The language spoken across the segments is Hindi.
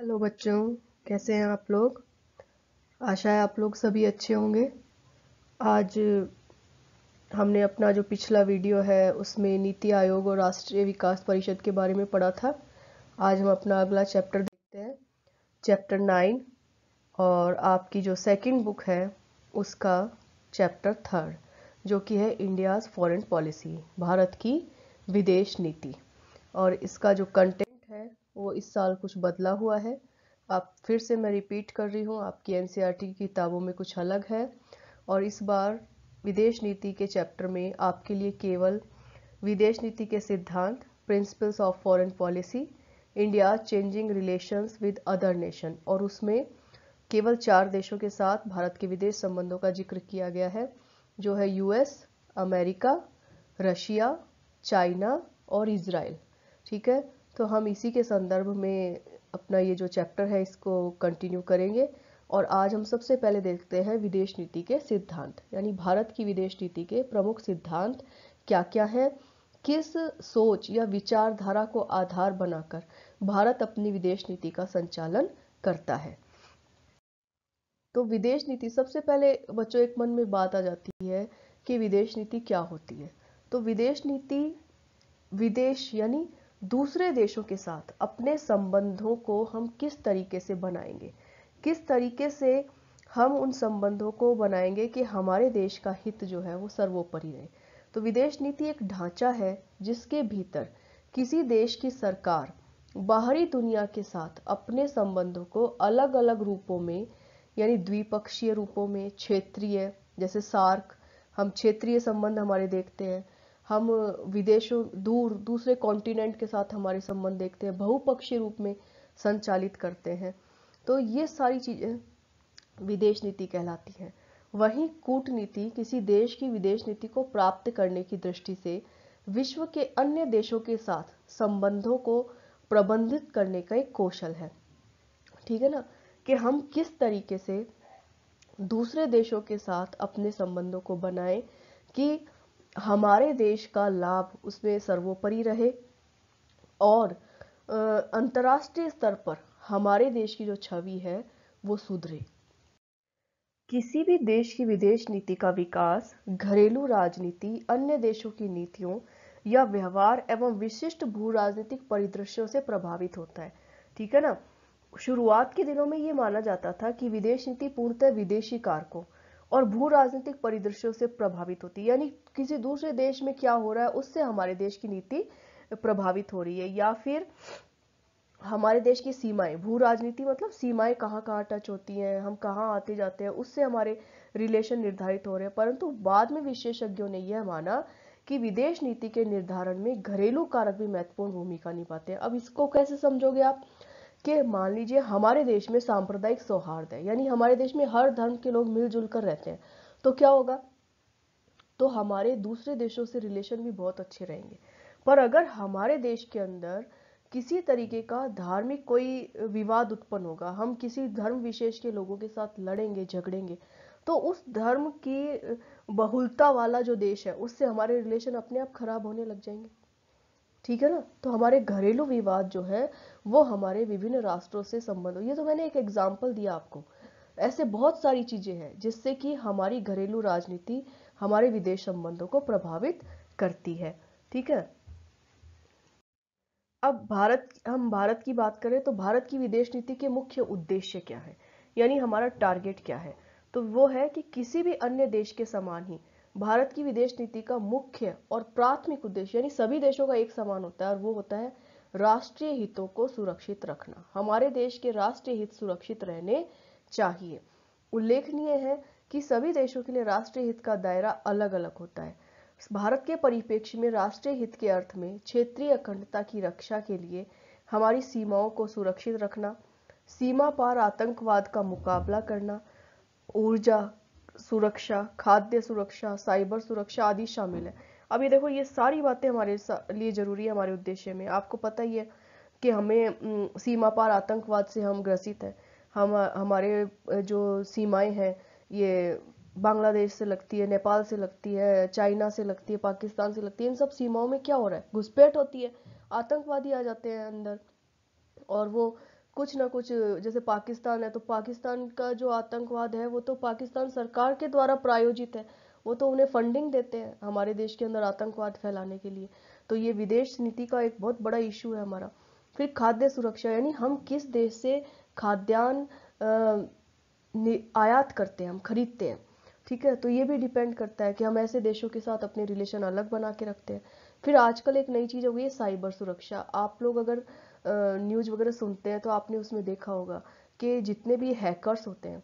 हेलो बच्चों कैसे हैं आप लोग आशा है आप लोग सभी अच्छे होंगे आज हमने अपना जो पिछला वीडियो है उसमें नीति आयोग और राष्ट्रीय विकास परिषद के बारे में पढ़ा था आज हम अपना अगला चैप्टर देखते हैं चैप्टर नाइन और आपकी जो सेकंड बुक है उसका चैप्टर थर्ड जो कि है इंडियाज़ फॉरेन पॉलिसी भारत की विदेश नीति और इसका जो कंटेंट वो इस साल कुछ बदला हुआ है आप फिर से मैं रिपीट कर रही हूँ आपकी एन e की किताबों में कुछ अलग है और इस बार विदेश नीति के चैप्टर में आपके लिए केवल विदेश नीति के सिद्धांत principles of foreign policy India changing relations with other nation और उसमें केवल चार देशों के साथ भारत के विदेश संबंधों का जिक्र किया गया है जो है यूएस अमेरिका रशिया चाइना और इसराइल ठीक है तो हम इसी के संदर्भ में अपना ये जो चैप्टर है इसको कंटिन्यू करेंगे और आज हम सबसे पहले देखते हैं विदेश नीति के सिद्धांत यानी भारत की विदेश नीति के प्रमुख सिद्धांत क्या क्या है किस सोच या विचारधारा को आधार बनाकर भारत अपनी विदेश नीति का संचालन करता है तो विदेश नीति सबसे पहले बच्चों एक मन में बात आ जाती है कि विदेश नीति क्या होती है तो विदेश नीति विदेश यानी दूसरे देशों के साथ अपने संबंधों को हम किस तरीके से बनाएंगे किस तरीके से हम उन संबंधों को बनाएंगे कि हमारे देश का हित जो है वो सर्वोपरि रहे तो विदेश नीति एक ढांचा है जिसके भीतर किसी देश की सरकार बाहरी दुनिया के साथ अपने संबंधों को अलग अलग रूपों में यानी द्विपक्षीय रूपों में क्षेत्रीय जैसे सार्क हम क्षेत्रीय संबंध हमारे देखते हैं हम विदेशों दूर दूसरे कॉन्टिनेंट के साथ हमारे संबंध देखते हैं बहुपक्षीय रूप में संचालित करते हैं तो ये सारी चीज़ें विदेश नीति कहलाती हैं वहीं कूटनीति किसी देश की विदेश नीति को प्राप्त करने की दृष्टि से विश्व के अन्य देशों के साथ संबंधों को प्रबंधित करने का एक कौशल है ठीक है ना कि हम किस तरीके से दूसरे देशों के साथ अपने संबंधों को बनाएं कि हमारे देश का लाभ उसमें सर्वोपरि रहे और अंतर्राष्ट्रीय स्तर पर हमारे देश की जो छवि है वो सुधरे किसी भी देश की विदेश नीति का विकास घरेलू राजनीति अन्य देशों की नीतियों या व्यवहार एवं विशिष्ट भू राजनीतिक परिदृश्यों से प्रभावित होता है ठीक है ना शुरुआत के दिनों में ये माना जाता था कि विदेश नीति पूर्णतः विदेशी कारकों और भू राजनीतिक परिदृश्यों से प्रभावित होती है यानी किसी दूसरे देश में क्या हो रहा है उससे हमारे देश की नीति प्रभावित हो रही है या फिर हमारे देश की सीमाएं भू राजनीति मतलब सीमाएं कहाँ कहाँ टच होती हैं हम कहाँ आते जाते हैं उससे हमारे रिलेशन निर्धारित हो रहे हैं परंतु बाद में विशेषज्ञों ने यह माना कि विदेश नीति के निर्धारण में घरेलू कारक भी महत्वपूर्ण भूमिका निभाते हैं अब इसको कैसे समझोगे आप कि मान लीजिए हमारे देश में सांप्रदायिक सौहार्द है यानी हमारे देश में हर धर्म के लोग मिलजुल कर रहते हैं तो क्या होगा तो हमारे दूसरे देशों से रिलेशन भी बहुत अच्छे रहेंगे पर अगर हमारे देश के अंदर किसी तरीके का धार्मिक कोई विवाद उत्पन्न होगा हम किसी धर्म विशेष के लोगों के साथ लड़ेंगे झगड़ेंगे तो उस धर्म की बहुलता वाला जो देश है उससे हमारे रिलेशन अपने आप खराब होने लग जाएंगे ठीक है ना तो हमारे घरेलू विवाद जो है वो हमारे विभिन्न राष्ट्रों से संबंध ये तो मैंने एक एग्जाम्पल दिया आपको ऐसे बहुत सारी चीज़ें हैं जिससे कि हमारी घरेलू राजनीति हमारे विदेश संबंधों को प्रभावित करती है ठीक है अब भारत हम भारत की बात करें तो भारत की विदेश नीति के मुख्य उद्देश्य क्या है यानी हमारा टारगेट क्या है तो वो है कि किसी भी अन्य देश के समान ही भारत की विदेश नीति का मुख्य और प्राथमिक उद्देश्य यानी सभी देशों का एक समान होता है और वो होता है राष्ट्रीय हितों को सुरक्षित रखना हमारे देश के राष्ट्रीय हित सुरक्षित रहने चाहिए उल्लेखनीय है कि सभी देशों के लिए राष्ट्रीय हित का दायरा अलग अलग होता है भारत के परिप्रेक्ष्य में राष्ट्रीय हित के अर्थ में क्षेत्रीय अखंडता की रक्षा के लिए हमारी सीमाओं को सुरक्षित रखना सीमा पार आतंकवाद का मुकाबला करना ऊर्जा सुरक्षा खाद्य सुरक्षा साइबर सुरक्षा आदि शामिल है अब ये देखो ये सारी बातें हमारे लिए ज़रूरी है हमारे उद्देश्य में आपको पता ही है कि हमें सीमा पार आतंकवाद से हम ग्रसित हैं हम हमारे जो सीमाएं हैं ये बांग्लादेश से लगती है नेपाल से लगती है चाइना से लगती है पाकिस्तान से लगती है इन सब सीमाओं में क्या हो रहा है घुसपैठ होती है आतंकवादी आ जाते हैं अंदर और वो कुछ ना कुछ जैसे पाकिस्तान है तो पाकिस्तान का जो आतंकवाद है वो तो पाकिस्तान सरकार के द्वारा प्रायोजित है वो तो उन्हें फंडिंग देते हैं हमारे देश के अंदर आतंकवाद फैलाने के लिए तो ये विदेश नीति का एक बहुत बड़ा इशू है हमारा फिर खाद्य सुरक्षा यानी हम किस देश से खाद्यान्न आयात करते हैं हम खरीदते हैं ठीक है तो ये भी डिपेंड करता है कि हम ऐसे देशों के साथ अपने रिलेशन अलग बना के रखते हैं फिर आजकल एक नई चीज़ हो गई है साइबर सुरक्षा आप लोग अगर न्यूज़ वगैरह सुनते हैं तो आपने उसमें देखा होगा कि जितने भी हैकर्स होते हैं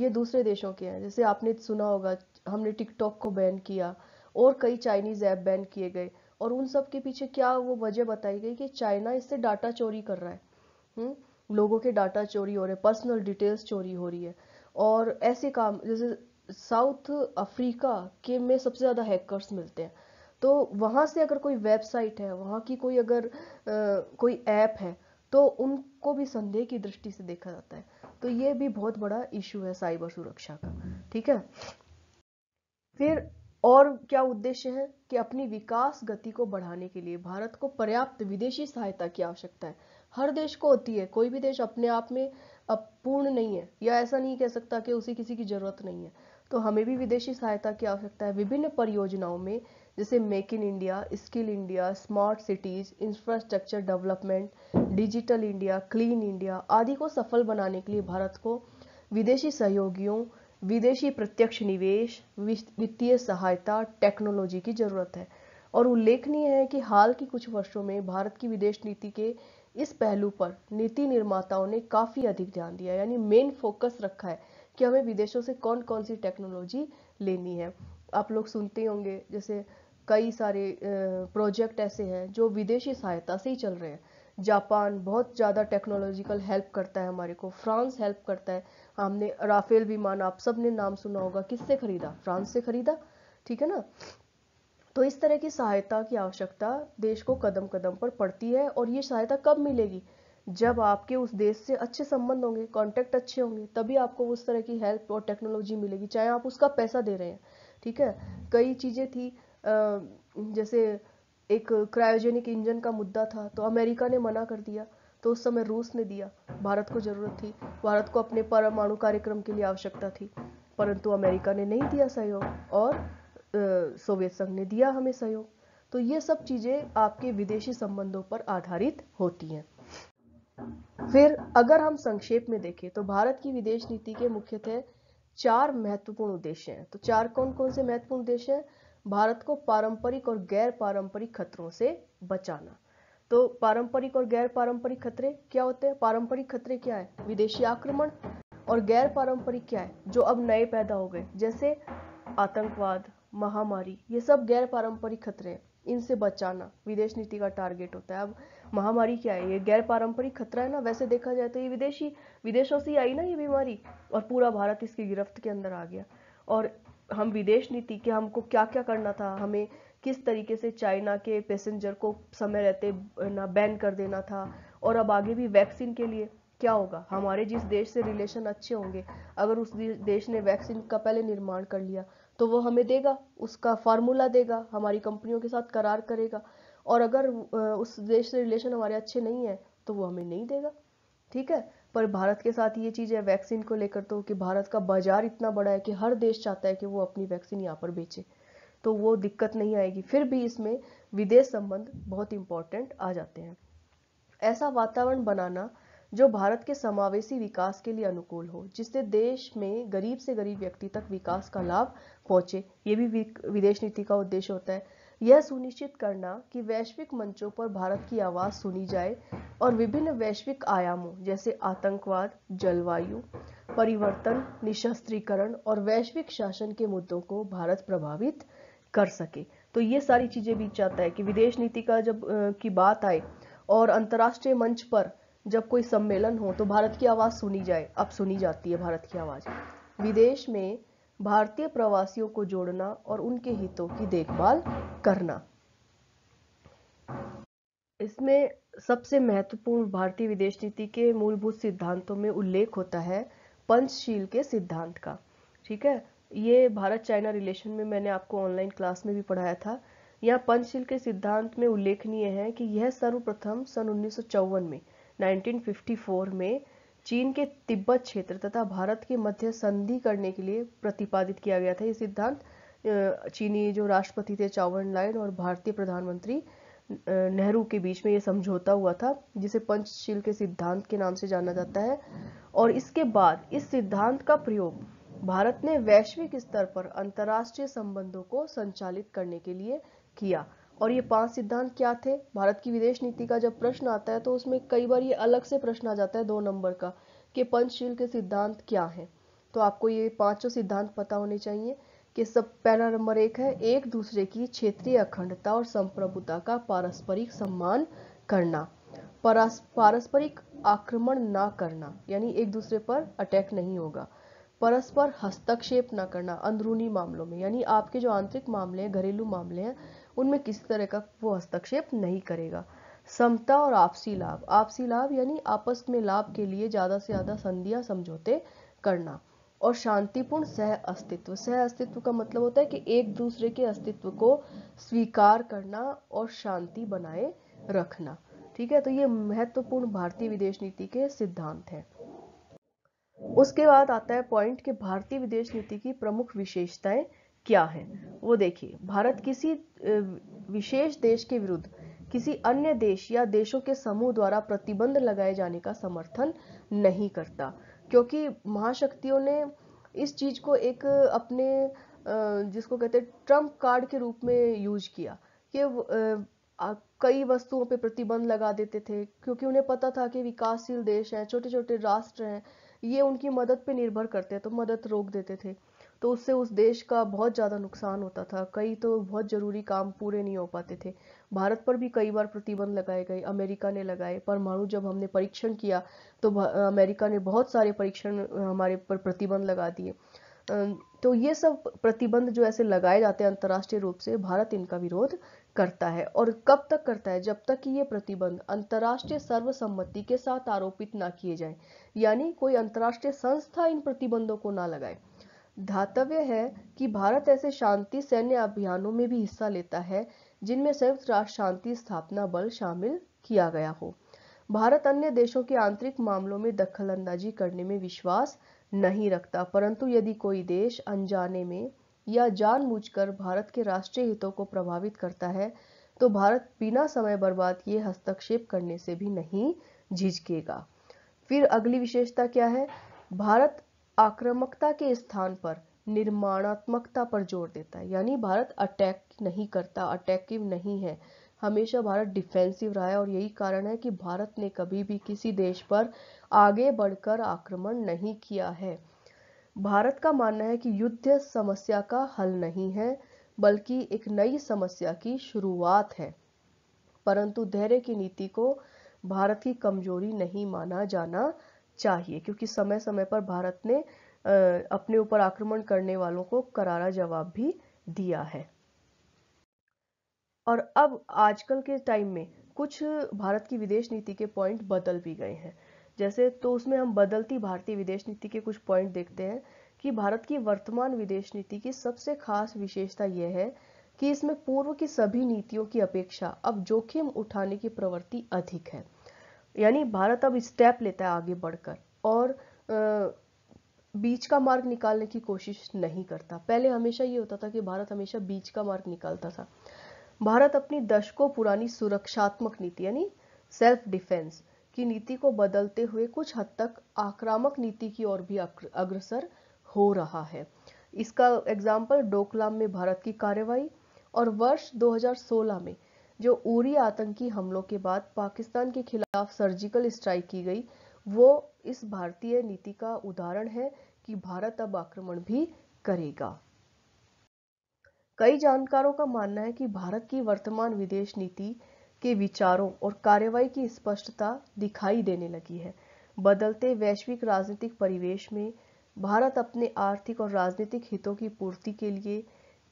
ये दूसरे देशों के हैं जैसे आपने सुना होगा हमने टिकटॉक को बैन किया और कई चाइनीज़ ऐप बैन किए गए और उन सब के पीछे क्या वो वजह बताई गई कि चाइना इससे डाटा चोरी कर रहा है हुँ? लोगों के डाटा चोरी हो रहे हैं पर्सनल डिटेल्स चोरी हो रही है और ऐसे काम जैसे साउथ अफ्रीका के में सबसे ज़्यादा हैकर्स मिलते हैं तो वहाँ से अगर कोई वेबसाइट है वहाँ की कोई अगर आ, कोई ऐप है तो उनको भी संदेह की दृष्टि से देखा जाता है तो ये भी बहुत बड़ा इशू है साइबर सुरक्षा का ठीक है फिर और क्या उद्देश्य है कि अपनी विकास गति को बढ़ाने के लिए भारत को पर्याप्त विदेशी सहायता की आवश्यकता है हर देश को होती है कोई भी देश अपने आप में अपूर्ण पूर्ण नहीं है या ऐसा नहीं कह सकता कि उसे किसी की जरूरत नहीं है तो हमें भी विदेशी सहायता की आवश्यकता है विभिन्न परियोजनाओं में जैसे make in India skill India smart cities infrastructure development digital India clean India आदि को सफल बनाने के लिए भारत को विदेशी सहयोगियों विदेशी प्रत्यक्ष निवेश वित्तीय सहायता टेक्नोलॉजी की ज़रूरत है और उल्लेखनीय है कि हाल के कुछ वर्षों में भारत की विदेश नीति के इस पहलू पर नीति निर्माताओं ने काफ़ी अधिक ध्यान दिया यानी मेन फोकस रखा है कि हमें विदेशों से कौन कौन सी टेक्नोलॉजी लेनी है आप लोग सुनते होंगे जैसे कई सारे प्रोजेक्ट ऐसे हैं जो विदेशी सहायता से ही चल रहे हैं जापान बहुत ज़्यादा टेक्नोलॉजिकल हेल्प करता है हमारे को फ्रांस हेल्प करता है हमने राफेल विमान आप सब ने नाम सुना होगा किससे खरीदा फ्रांस से खरीदा ठीक है ना तो इस तरह की सहायता की आवश्यकता देश को कदम कदम पर पड़ती है और ये सहायता कब मिलेगी जब आपके उस देश से अच्छे संबंध होंगे कॉन्टैक्ट अच्छे होंगे तभी आपको उस तरह की हेल्प और टेक्नोलॉजी मिलेगी चाहे आप उसका पैसा दे रहे हैं ठीक है कई चीज़ें थी जैसे एक क्रायोजेनिक इंजन का मुद्दा था तो अमेरिका ने मना कर दिया तो उस समय रूस ने दिया भारत को ज़रूरत थी भारत को अपने परमाणु कार्यक्रम के लिए आवश्यकता थी परंतु अमेरिका ने नहीं दिया सहयोग और सोवियत संघ ने दिया हमें सहयोग तो ये सब चीज़ें आपके विदेशी संबंधों पर आधारित होती हैं फिर अगर हम संक्षेप में देखें तो भारत की विदेश नीति के मुख्यतः चार महत्वपूर्ण उद्देश्य हैं तो चार कौन कौन से महत्वपूर्ण उद्देश्य हैं भारत को पारंपरिक और गैर पारंपरिक खतरों से बचाना तो पारंपरिक और गैर पारंपरिक खतरे क्या होते हैं पारंपरिक खतरे क्या है विदेशी आक्रमण और गैर पारंपरिक क्या है जो अब नए पैदा हो गए जैसे आतंकवाद महामारी ये सब गैर पारंपरिक खतरे हैं इनसे बचाना विदेश नीति का टारगेट होता है अब महामारी क्या है ये गैर पारंपरिक खतरा है ना वैसे देखा जाए तो ये विदेशी विदेशों से आई ना ये बीमारी और पूरा भारत इसकी गिरफ्त के अंदर आ गया और हम विदेश नीति के हमको क्या क्या करना था हमें किस तरीके से चाइना के पैसेंजर को समय रहते ना बैन कर देना था और अब आगे भी वैक्सीन के लिए क्या होगा हमारे जिस देश से रिलेशन अच्छे होंगे अगर उस देश ने वैक्सीन का पहले निर्माण कर लिया तो वो हमें देगा उसका फार्मूला देगा हमारी कंपनियों के साथ करार करेगा और अगर उस देश से रिलेशन हमारे अच्छे नहीं है तो वो हमें नहीं देगा ठीक है पर भारत के साथ ये चीज़ है वैक्सीन को लेकर तो कि भारत का बाजार इतना बड़ा है कि हर देश चाहता है कि वो अपनी वैक्सीन यहाँ पर बेचे तो वो दिक्कत नहीं आएगी फिर भी इसमें विदेश संबंध बहुत इंपॉर्टेंट आ जाते हैं ऐसा वातावरण बनाना जो भारत के समावेशी विकास के लिए अनुकूल हो जिससे देश में गरीब से गरीब व्यक्ति तक विकास का लाभ पहुंचे ये भी विदेश नीति का उद्देश्य होता है यह सुनिश्चित करना कि वैश्विक मंचों पर भारत की आवाज़ सुनी जाए और विभिन्न वैश्विक आयामों जैसे आतंकवाद जलवायु परिवर्तन निशस्त्रीकरण और वैश्विक शासन के मुद्दों को भारत प्रभावित कर सके तो ये सारी चीज़ें भी चाहता है कि विदेश नीति का जब की बात आए और अंतर्राष्ट्रीय मंच पर जब कोई सम्मेलन हो तो भारत की आवाज़ सुनी जाए अब सुनी जाती है भारत की आवाज़ विदेश में भारतीय प्रवासियों को जोड़ना और उनके हितों की देखभाल करना इसमें सबसे महत्वपूर्ण भारतीय विदेश नीति के मूलभूत सिद्धांतों में उल्लेख होता है पंचशील के सिद्धांत का ठीक है ये भारत चाइना रिलेशन में मैंने आपको ऑनलाइन क्लास में भी पढ़ाया था यह पंचशील के सिद्धांत में उल्लेखनीय है कि यह सर्वप्रथम सन उन्नीस में 1954 में चीन के तिब्बत क्षेत्र तथा भारत के मध्य संधि करने के लिए प्रतिपादित किया गया था ये सिद्धांत चीनी जो राष्ट्रपति थे चावन लाइन और भारतीय प्रधानमंत्री नेहरू के बीच में ये समझौता हुआ था जिसे पंचशील के सिद्धांत के नाम से जाना जाता है और इसके बाद इस सिद्धांत का प्रयोग भारत ने वैश्विक स्तर पर अंतर्राष्ट्रीय संबंधों को संचालित करने के लिए किया और ये पांच सिद्धांत क्या थे भारत की विदेश नीति का जब प्रश्न आता है तो उसमें कई बार ये अलग से प्रश्न आ जाता है दो नंबर का कि पंचशील के सिद्धांत क्या हैं तो आपको ये पांचों सिद्धांत पता होने चाहिए कि सब पहला नंबर एक है एक दूसरे की क्षेत्रीय अखंडता और संप्रभुता का पारस्परिक सम्मान करना पारस्परिक आक्रमण ना करना यानी एक दूसरे पर अटैक नहीं होगा परस्पर हस्तक्षेप ना करना अंदरूनी मामलों में यानी आपके जो आंतरिक मामले हैं घरेलू मामले हैं उनमें किसी तरह का वो हस्तक्षेप नहीं करेगा समता और आपसी लाभ आपसी लाभ यानी आपस में लाभ के लिए ज़्यादा से ज़्यादा संधिया समझौते करना और शांतिपूर्ण सह अस्तित्व सह अस्तित्व का मतलब होता है कि एक दूसरे के अस्तित्व को स्वीकार करना और शांति बनाए रखना ठीक है तो ये महत्वपूर्ण भारतीय विदेश नीति के सिद्धांत हैं उसके बाद आता है पॉइंट कि भारतीय विदेश नीति की प्रमुख विशेषताएं क्या है वो देखिए भारत किसी विशेष देश के विरुद्ध किसी अन्य देश या देशों के समूह द्वारा प्रतिबंध लगाए जाने का समर्थन नहीं करता क्योंकि महाशक्तियों ने इस चीज को एक अपने जिसको कहते हैं ट्रम्प कार्ड के रूप में यूज किया कि कई वस्तुओं पर प्रतिबंध लगा देते थे क्योंकि उन्हें पता था कि विकासशील देश हैं छोटे छोटे राष्ट्र हैं ये उनकी मदद पर निर्भर करते हैं तो मदद रोक देते थे तो उससे उस देश का बहुत ज़्यादा नुकसान होता था कई तो बहुत ज़रूरी काम पूरे नहीं हो पाते थे भारत पर भी कई बार प्रतिबंध लगाए गए अमेरिका ने लगाए परमाणु जब हमने परीक्षण किया तो अमेरिका ने बहुत सारे परीक्षण हमारे पर प्रतिबंध लगा दिए तो ये सब प्रतिबंध जो ऐसे लगाए जाते हैं अंतर्राष्ट्रीय रूप से भारत इनका विरोध करता है और कब तक करता है जब तक कि ये प्रतिबंध अंतर्राष्ट्रीय सर्वसम्मति के साथ आरोपित ना किए जाएं यानी कोई अंतर्राष्ट्रीय संस्था इन प्रतिबंधों को ना लगाए ध्यातव्य है कि भारत ऐसे शांति सैन्य अभियानों में भी हिस्सा लेता है जिनमें संयुक्त राष्ट्र शांति स्थापना बल शामिल किया गया हो भारत अन्य देशों के आंतरिक मामलों में दखलंदाजी करने में विश्वास नहीं रखता परंतु यदि कोई देश अनजाने में या जानबूझकर भारत के राष्ट्रीय हितों को प्रभावित करता है तो भारत बिना समय बर्बाद किए हस्तक्षेप करने से भी नहीं झिझकेगा फिर अगली विशेषता क्या है भारत आक्रामकता के स्थान पर निर्माणात्मकता पर जोर देता है यानी भारत अटैक नहीं करता अटैकिव नहीं है हमेशा भारत डिफेंसिव रहा है और यही कारण है कि भारत ने कभी भी किसी देश पर आगे बढ़कर आक्रमण नहीं किया है भारत का मानना है कि युद्ध समस्या का हल नहीं है बल्कि एक नई समस्या की शुरुआत है परंतु धैर्य की नीति को भारत की कमजोरी नहीं माना जाना चाहिए क्योंकि समय समय पर भारत ने अपने ऊपर आक्रमण करने वालों को करारा जवाब भी दिया है और अब आजकल के टाइम में कुछ भारत की विदेश नीति के पॉइंट बदल भी गए हैं जैसे तो उसमें हम बदलती भारतीय विदेश नीति के कुछ पॉइंट देखते हैं कि भारत की वर्तमान विदेश नीति की सबसे खास विशेषता यह है कि इसमें पूर्व की सभी नीतियों की अपेक्षा अब जोखिम उठाने की प्रवृत्ति अधिक है यानी भारत अब स्टेप लेता है आगे बढ़कर और बीच का मार्ग निकालने की कोशिश नहीं करता पहले हमेशा ये होता था कि भारत हमेशा बीच का मार्ग निकालता था भारत अपनी दशकों पुरानी सुरक्षात्मक नीति यानी सेल्फ डिफेंस की नीति को बदलते हुए कुछ हद तक आक्रामक नीति की ओर भी अग्रसर हो रहा है इसका एग्जाम्पल डोकलाम में भारत की कार्यवाही और वर्ष 2016 में जो उरी आतंकी हमलों के बाद पाकिस्तान के खिलाफ सर्जिकल स्ट्राइक की गई वो इस भारतीय नीति का उदाहरण है कि भारत अब आक्रमण भी करेगा कई जानकारों का मानना है कि भारत की वर्तमान विदेश नीति के विचारों और कार्रवाई की स्पष्टता दिखाई देने लगी है बदलते वैश्विक राजनीतिक परिवेश में भारत अपने आर्थिक और राजनीतिक हितों की पूर्ति के लिए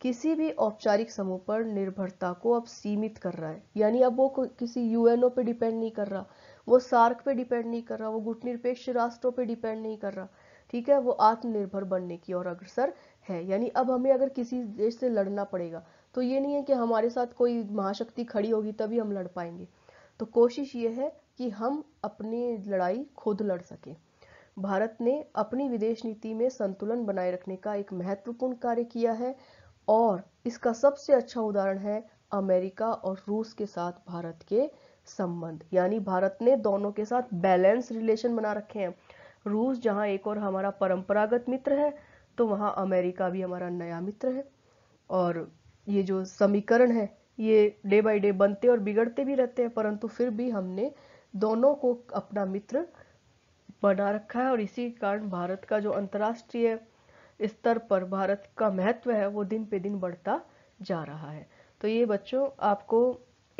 किसी भी औपचारिक समूह पर निर्भरता को अब सीमित कर रहा है यानी अब वो किसी यूएनओ पे डिपेंड नहीं कर रहा वो सार्क पे डिपेंड नहीं कर रहा वो गुटनिरपेक्ष राष्ट्रों पे डिपेंड नहीं कर रहा ठीक है वो आत्मनिर्भर बनने की ओर अग्रसर है यानी अब हमें अगर किसी देश से लड़ना पड़ेगा तो ये नहीं है कि हमारे साथ कोई महाशक्ति खड़ी होगी तभी हम लड़ पाएंगे तो कोशिश ये है कि हम अपनी लड़ाई खुद लड़ सकें भारत ने अपनी विदेश नीति में संतुलन बनाए रखने का एक महत्वपूर्ण कार्य किया है और इसका सबसे अच्छा उदाहरण है अमेरिका और रूस के साथ भारत के संबंध यानी भारत ने दोनों के साथ बैलेंस रिलेशन बना रखे हैं रूस जहाँ एक और हमारा परंपरागत मित्र है तो वहाँ अमेरिका भी हमारा नया मित्र है और ये जो समीकरण है ये डे बाय डे बनते और बिगड़ते भी रहते हैं परंतु फिर भी हमने दोनों को अपना मित्र बना रखा है और इसी कारण भारत का जो अंतर्राष्ट्रीय स्तर पर भारत का महत्व है वो दिन पे दिन बढ़ता जा रहा है तो ये बच्चों आपको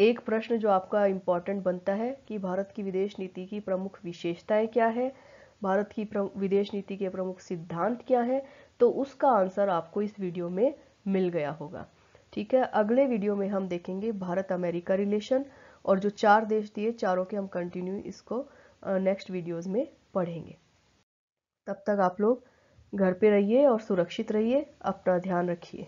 एक प्रश्न जो आपका इम्पॉर्टेंट बनता है कि भारत की विदेश नीति की प्रमुख विशेषताएं क्या है भारत की विदेश नीति के प्रमुख सिद्धांत क्या है तो उसका आंसर आपको इस वीडियो में मिल गया होगा ठीक है अगले वीडियो में हम देखेंगे भारत अमेरिका रिलेशन और जो चार देश दिए चारों के हम कंटिन्यू इसको नेक्स्ट वीडियोज में पढ़ेंगे तब तक आप लोग घर पे रहिए और सुरक्षित रहिए अपना ध्यान रखिए